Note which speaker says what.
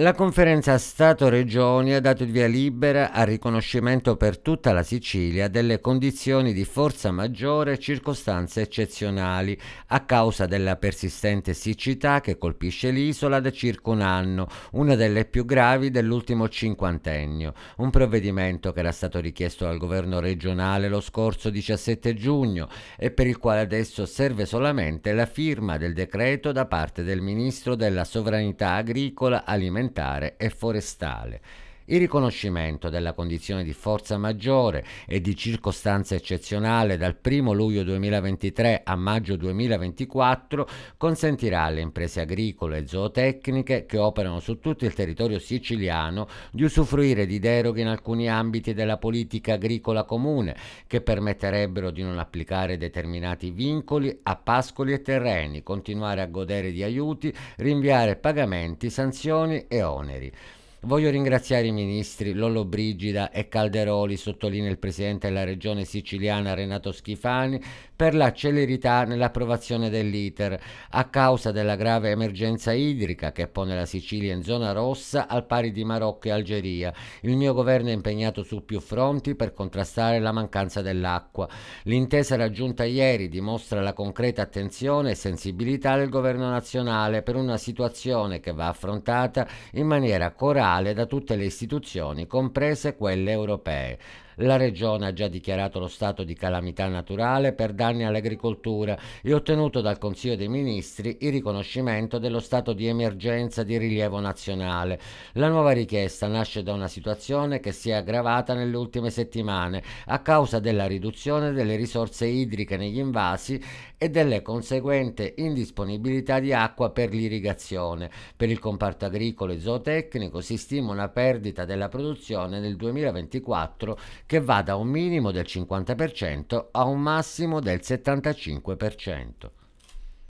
Speaker 1: La conferenza Stato-Regioni ha dato il via libera al riconoscimento per tutta la Sicilia delle condizioni di forza maggiore e circostanze eccezionali a causa della persistente siccità che colpisce l'isola da circa un anno, una delle più gravi dell'ultimo cinquantennio, un provvedimento che era stato richiesto dal governo regionale lo scorso 17 giugno e per il quale adesso serve solamente la firma del decreto da parte del Ministro della Sovranità Agricola, Alimentare alimentare e forestale. Il riconoscimento della condizione di forza maggiore e di circostanza eccezionale dal 1 luglio 2023 a maggio 2024 consentirà alle imprese agricole e zootecniche che operano su tutto il territorio siciliano di usufruire di deroghe in alcuni ambiti della politica agricola comune che permetterebbero di non applicare determinati vincoli a pascoli e terreni, continuare a godere di aiuti, rinviare pagamenti, sanzioni e oneri. Voglio ringraziare i ministri Lollo Brigida e Calderoli, sottolinea il presidente della regione siciliana Renato Schifani, per la celerità nell'approvazione dell'iter a causa della grave emergenza idrica che pone la Sicilia in zona rossa al pari di Marocco e Algeria. Il mio governo è impegnato su più fronti per contrastare la mancanza dell'acqua. L'intesa raggiunta ieri dimostra la concreta attenzione e sensibilità del governo nazionale per una situazione che va affrontata in maniera coraggiosa totale da tutte le istituzioni, comprese quelle europee. La regione ha già dichiarato lo stato di calamità naturale per danni all'agricoltura e ottenuto dal Consiglio dei Ministri il riconoscimento dello stato di emergenza di rilievo nazionale. La nuova richiesta nasce da una situazione che si è aggravata nelle ultime settimane a causa della riduzione delle risorse idriche negli invasi e delle conseguente indisponibilità di acqua per l'irrigazione. Per il comparto agricolo e zootecnico si stima una perdita della produzione nel 2024 che va da un minimo del 50% a un massimo del 75%.